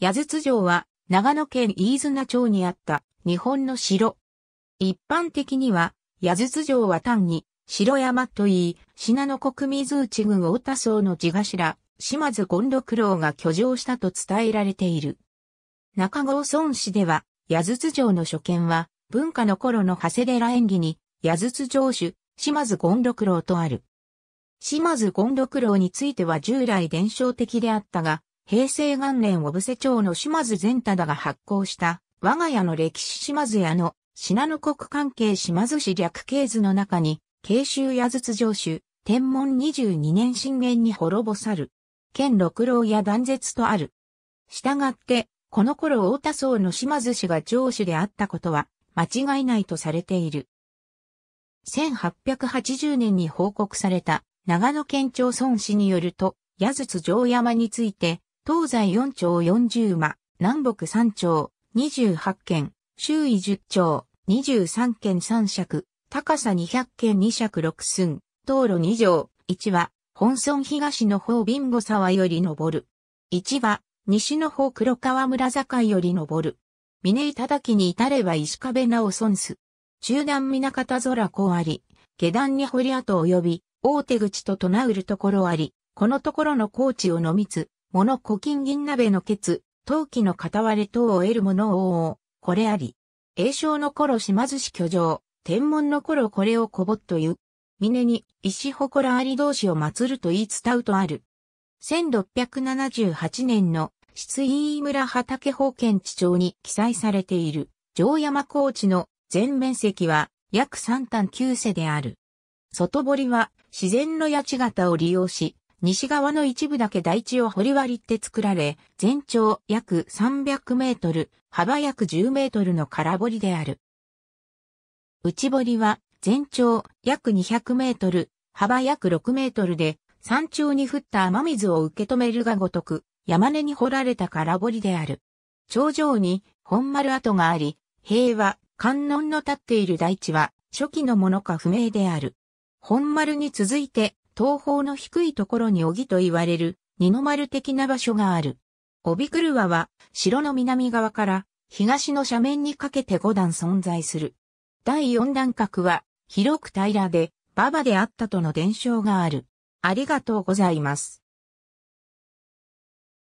矢筒城は長野県飯綱町にあった日本の城。一般的には矢筒城は単に城山といい、信濃国水内郡太田荘の地頭、島津権六郎が居城したと伝えられている。中郷村市では、矢筒城の所見は、文化の頃の長谷寺演技に、矢筒城主、島津権六郎とある。島津権六郎については従来伝承的であったが、平成元年小布施町の島津善忠が発行した、我が家の歴史島津屋の、品の国関係島津氏略系図の中に、慶州矢筒城主、天文22年神元に滅ぼさる。県六郎や断絶とある。したがって、この頃太田荘の島津氏が城主であったことは、間違いないとされている。1880年に報告された、長野県庁孫氏によると、矢筒城山について、東西4町40間、南北3町、28県、周囲10町、23県3尺、高さ200二2尺6寸、道路2条、1は、本村東の方ビンゴ沢より登る。1は、西の方黒川村境より登る。峰頂に至れば石壁なお損す。中段皆方空こうあり、下段に堀跡及び、大手口ととなうるところあり、このところの高地を飲みつ、物古今銀鍋のケツ、陶器の片割れ等を得るものを応、これあり。栄章の頃島津市居城、天文の頃これをこぼっという。峰に石祠あり同士を祀ると言い伝うとある。1678年の出井村畑保健地長に記載されている城山高地の全面積は約3単9世である。外堀は自然の八地形を利用し、西側の一部だけ台地を掘り割って作られ、全長約300メートル、幅約10メートルの空堀である。内堀は全長約200メートル、幅約6メートルで、山頂に降った雨水を受け止めるがごとく、山根に掘られた空堀である。頂上に本丸跡があり、平和、観音の立っている台地は初期のものか不明である。本丸に続いて東方の低いところに木と言われる二の丸的な場所がある。帯車は城の南側から東の斜面にかけて5段存在する。第4段角は広く平らで馬場であったとの伝承がある。ありがとうございます。